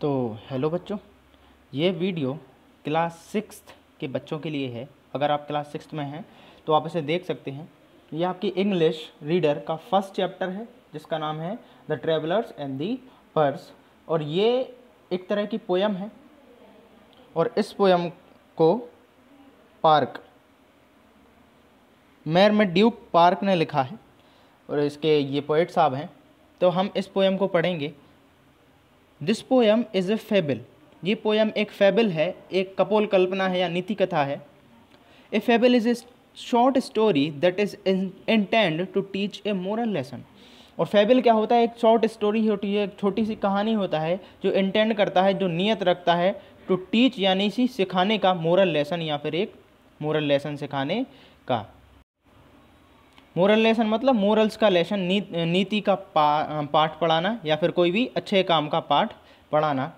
तो हेलो बच्चों ये वीडियो क्लास सिक्स के बच्चों के लिए है अगर आप क्लास सिक्स में हैं तो आप इसे देख सकते हैं ये आपकी इंग्लिश रीडर का फर्स्ट चैप्टर है जिसका नाम है the travellers and the purse और ये एक तरह की पोयम है और इस पोयम को पार्क मेयर में ड्यूक पार्क ने लिखा है और इसके ये पोइट साहब हैं तो हम इस पोयम को पढ़ेंगे this poem is a fable ये पोएम एक फेबल है एक कपोल कल्पना है या नीति कथा है a fable is a short story that is intend to teach a moral lesson और फेबल क्या होता है एक शॉर्ट स्टोरी होती है एक छोटी सी कहानी होता है जो इंटेंड करता है जो नियत रखता है टू टीच यानी सी सिखाने का मोरल लेसन या फिर एक मोरल लेसन सिखाने का मोरल लेसन मतलब मोरल्स का लेसन नी, नीति का पा, पाठ पढ़ाना या फिर कोई भी अच्छे काम का पाठ पढ़ाना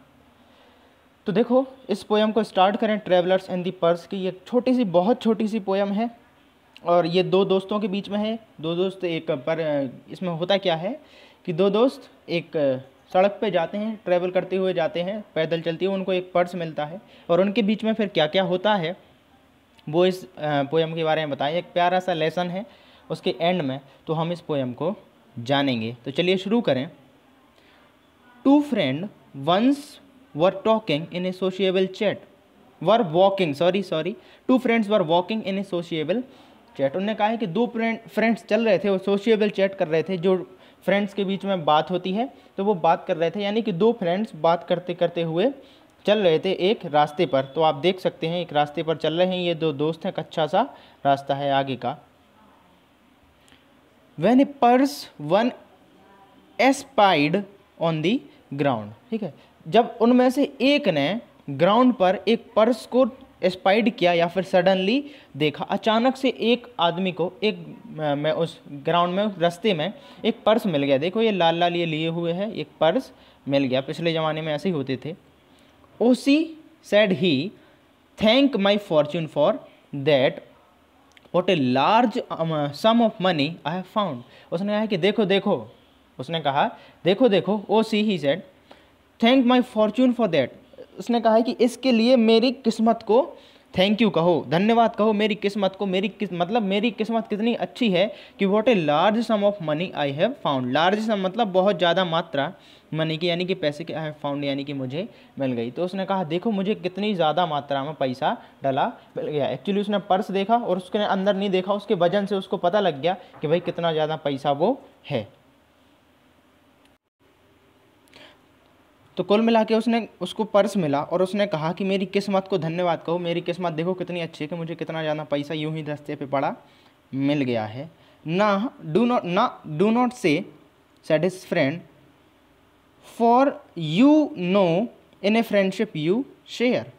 तो देखो इस पोएम को स्टार्ट करें ट्रेवलर्स इन दी पर्स की ये छोटी सी बहुत छोटी सी पोएम है और ये दो दोस्तों के बीच में है दो दोस्त एक पर इसमें होता क्या है कि दो दोस्त एक सड़क पे जाते हैं ट्रैवल करते हुए जाते हैं पैदल चलते हुए उनको एक पर्स मिलता है और उनके बीच में फिर क्या क्या होता है वो इस पोएम के बारे में बताएं एक प्यारा सा लेसन है उसके एंड में तो हम इस पोएम को जानेंगे तो चलिए शुरू करें two friend once were talking in a sociable chat were walking sorry sorry two friends were walking in a sociable chat उन्होंने कहा है कि दो फ्रेंड्स चल रहे थे वो सोशिएबल चैट कर रहे थे जो फ्रेंड्स के बीच में बात होती है तो वो बात कर रहे थे यानी कि दो फ्रेंड्स बात करते करते हुए चल रहे थे एक रास्ते पर तो आप देख सकते हैं एक रास्ते पर चल रहे हैं ये दो दोस्त हैं कच्चा सा रास्ता है आगे का when a purse one espied on the ground ठीक है जब उनमें से एक ने ग्राउंड पर एक पर्स को एस्पाइड किया या फिर सडनली देखा अचानक से एक आदमी को एक मैं उस ग्राउंड में रास्ते में एक पर्स मिल गया देखो ये लाल लाल ये लिए हुए है एक पर्स मिल गया पिछले ज़माने में ऐसे ही होते थे oh see said he thank my fortune for that what a large sum of money I have found उसने कहा कि देखो देखो उसने कहा देखो देखो oh see he said thank my fortune for that उसने कहा कि इसके लिए मेरी किस्मत को थैंक यू कहो धन्यवाद कहो मेरी किस्मत को मेरी किस मतलब मेरी किस्मत कितनी अच्छी है कि what a large sum of money I have found large sum मतलब बहुत ज़्यादा मात्रा मनी की यानी कि पैसे की आई हैव फाउंड यानी कि मुझे मिल गई तो उसने कहा देखो मुझे कितनी ज़्यादा मात्रा में पैसा डला मिल गया एक्चुअली उसने पर्स देखा और उसके अंदर नहीं देखा उसके वजन से उसको पता लग गया कि भाई कितना ज़्यादा पैसा वो है तो कुल मिला के उसने उसको पर्स मिला और उसने कहा कि मेरी किस्मत को धन्यवाद कहो मेरी किस्मत देखो कितनी अच्छी है कि मुझे कितना ज़्यादा पैसा यूं ही रस्ते पे पड़ा मिल गया है ना डू नॉट ना do not say said is friend for you know in a friendship you share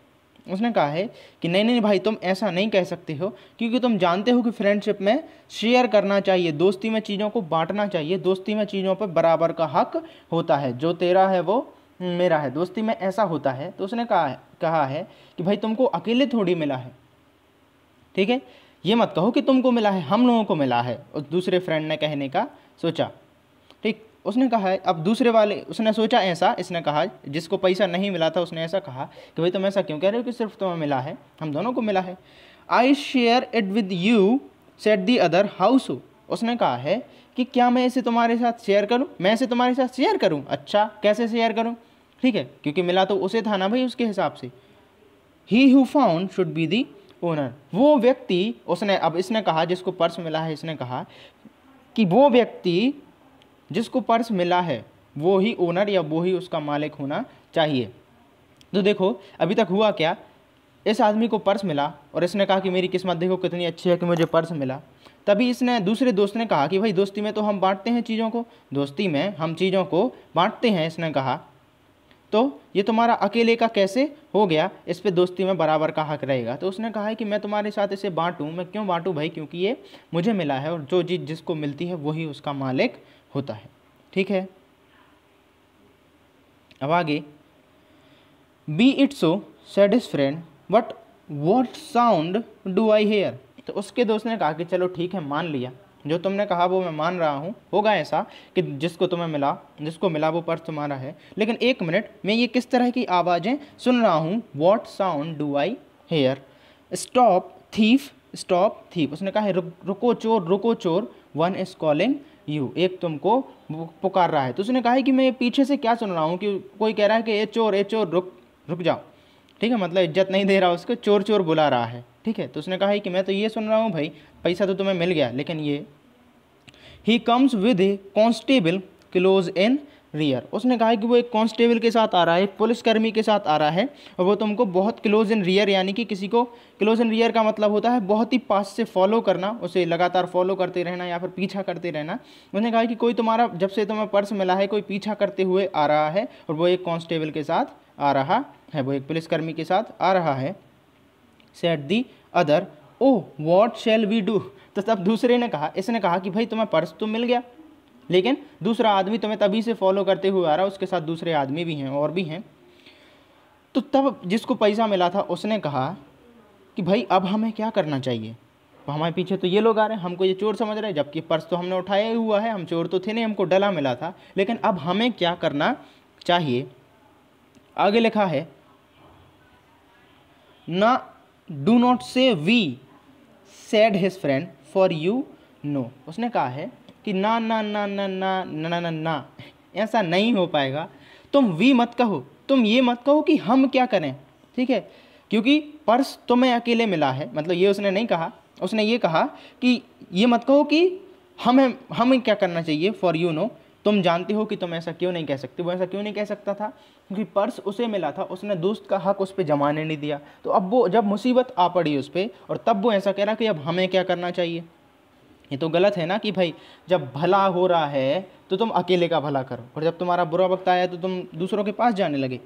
उसने कहा है कि नहीं नहीं भाई तुम ऐसा नहीं कह सकते हो क्योंकि तुम जानते हो कि फ्रेंडशिप में शेयर करना चाहिए दोस्ती में चीज़ों को बांटना चाहिए दोस्ती में चीज़ों पर बराबर का हक होता है जो तेरा है वो मेरा है दोस्ती में ऐसा होता है तो उसने कहा कहा है कि भाई तुमको अकेले थोड़ी मिला है ठीक है ये मत कहो कि तुमको मिला है हम लोगों को मिला है उस दूसरे फ्रेंड ने कहने का सोचा ठीक उसने कहा है अब दूसरे वाले उसने सोचा ऐसा इसने कहा जिसको पैसा नहीं मिला था उसने ऐसा कहा कि भाई तुम ऐसा क्यों कह रहे हो कि सिर्फ तुम्हें मिला है हम दोनों को मिला है I share it with you said the other house उसने कहा है कि क्या मैं इसे तुम्हारे साथ शेयर करूं मैं इसे तुम्हारे साथ शेयर करूं अच्छा कैसे शेयर करूं ठीक है क्योंकि मिला तो उसे था ना भाई उसके हिसाब से ही who found should be the owner वो व्यक्ति उसने अब इसने कहा जिसको पर्स मिला है इसने कहा कि वो व्यक्ति जिसको पर्स मिला है वो ही ओनर या वो ही उसका मालिक होना चाहिए तो देखो अभी तक हुआ क्या इस आदमी को पर्स मिला और इसने कहा कि मेरी किस्मत देखो कितनी अच्छी है कि मुझे पर्स मिला तभी इसने दूसरे दोस्त ने कहा कि भाई दोस्ती में तो हम बांटते हैं चीज़ों को दोस्ती में हम चीज़ों को बांटते हैं इसने कहा तो ये तुम्हारा अकेले का कैसे हो गया इस पर दोस्ती में बराबर का हक रहेगा तो उसने कहा है कि मैं तुम्हारे साथ इसे बांटूं मैं क्यों बांटूं भाई क्योंकि ये मुझे मिला है और जो चीज़ जिसको मिलती है वही उसका मालिक होता है ठीक है अब आगे be it so said his friend what what sound do I hear तो उसके दोस्त ने कहा कि चलो ठीक है मान लिया जो तुमने कहा वो मैं मान रहा हूँ होगा ऐसा कि जिसको तुम्हें मिला जिसको मिला वो पर्स तुम्हारा है लेकिन एक मिनट मैं ये किस तरह की आवाज़ें सुन रहा हूँ what sound do I hear stop thief stop thief उसने कहा है रुको चोर रुको चोर वन इज़ कॉलिंग यू एक तुमको पुकार रहा है तो उसने कहा है कि मैं पीछे से क्या सुन रहा हूँ कि कोई कह रहा है कि ए चोर ए चोर रुक रुक जाओ ठीक है मतलब इज्जत नहीं दे रहा उसको चोर चोर बुला रहा है ठीक है तो उसने कहा है कि मैं तो ये सुन रहा हूँ भाई पैसा तो तुम्हें मिल गया लेकिन ये ही comes with a constable close in rear उसने कहा कि वो एक कॉन्स्टेबल के साथ आ रहा है एक पुलिसकर्मी के साथ आ रहा है और वो तुमको बहुत क्लोज इन रियर यानी कि किसी को क्लोज इन रियर का मतलब होता है बहुत ही पास से फॉलो करना उसे लगातार फॉलो करते रहना या फिर पीछा करते रहना उसने कहा कि कोई तुम्हारा जब से तुम्हें पर्स मिला है कोई पीछा करते हुए आ रहा है और वो एक कॉन्स्टेबल के साथ आ रहा है वो एक पुलिसकर्मी के साथ आ रहा है said the other oh what shall we do तो तब दूसरे ने कहा इसने कहा कि भाई तुम्हें पर्स तो मिल गया लेकिन दूसरा आदमी तुम्हें तभी से फॉलो करते हुए आ रहा उसके साथ दूसरे आदमी भी हैं और भी हैं तो तब जिसको पैसा मिला था उसने कहा कि भाई अब हमें क्या करना चाहिए तो हमारे पीछे तो ये लोग आ रहे हैं हमको ये चोर समझ रहे हैं जबकि पर्स तो हमने उठाया ही हुआ है हम चोर तो थे नहीं हमको डला मिला था लेकिन अब हमें क्या करना चाहिए आगे लिखा है ना do not say we said his friend for you know उसने कहा है कि ना ना ना ना ना ना ना ना ऐसा नहीं हो पाएगा तुम वी मत कहो तुम ये मत कहो कि हम क्या करें ठीक है क्योंकि पर्स तुम्हें अकेले मिला है मतलब ये उसने नहीं कहा उसने ये कहा कि ये मत कहो कि हमें हमें क्या करना चाहिए फॉर यू नो तुम जानते हो कि तुम ऐसा क्यों नहीं कह सकते वो ऐसा क्यों नहीं कह सकता था क्योंकि पर्स उसे मिला था उसने दोस्त का हक उस पर जमाने नहीं दिया तो अब वो जब मुसीबत आ पड़ी उस पर और तब वो ऐसा कह रहा कि अब हमें क्या करना चाहिए ये तो गलत है ना कि भाई जब भला हो रहा है तो तुम अकेले का भला करो और जब तुम्हारा बुरा वक्त आया तो तुम दूसरों के पास जाने लगे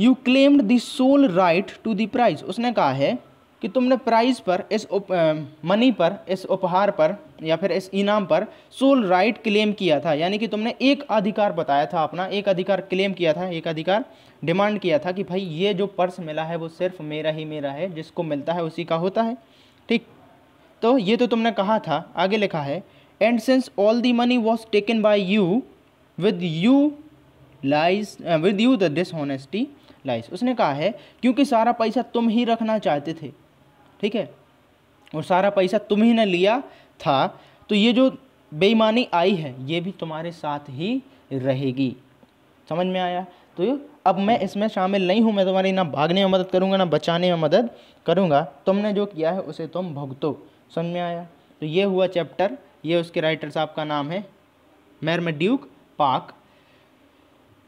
you claimed the sole right to the prize उसने कहा है कि तुमने प्राइस पर इस उप, आ, मनी पर इस उपहार पर या फिर इस इनाम पर सोल राइट क्लेम किया था यानी कि तुमने एक अधिकार बताया था अपना एक अधिकार क्लेम किया था एक अधिकार डिमांड किया था कि भाई ये जो पर्स मिला है वो सिर्फ मेरा ही मेरा है जिसको मिलता है उसी का होता है ठीक तो ये तो तुमने कहा था आगे लिखा है and since all the money was taken by you with you lies with you the dishonesty lies उसने कहा है क्योंकि सारा पैसा तुम ही रखना चाहते थे ठीक है और सारा पैसा तुम्ही ने लिया था तो ये जो बेईमानी आई है ये भी तुम्हारे साथ ही रहेगी समझ में आया तो अब मैं इसमें शामिल नहीं हूँ मैं तुम्हारी ना भागने में मदद करूँगा ना बचाने में मदद करूँगा तुमने जो किया है उसे तुम भुगतो समझ में आया तो ये हुआ चैप्टर ये उसके राइटर साहब का नाम है ड्यूक पाक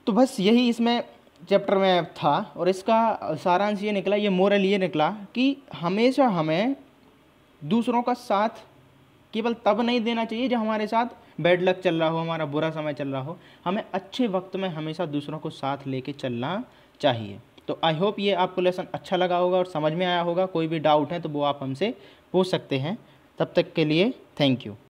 तो बस यही इसमें चैप्टर में था और इसका सारांश ये निकला ये मोरल ये निकला कि हमेशा हमें दूसरों का साथ केवल तब नहीं देना चाहिए जब हमारे साथ बैड लक चल रहा हो हमारा बुरा समय चल रहा हो हमें अच्छे वक्त में हमेशा दूसरों को साथ लेके चलना चाहिए तो आई होप ये आपको लेसन अच्छा लगा होगा और समझ में आया होगा कोई भी डाउट है तो वो आप हमसे पूछ सकते हैं तब तक के लिए थैंक यू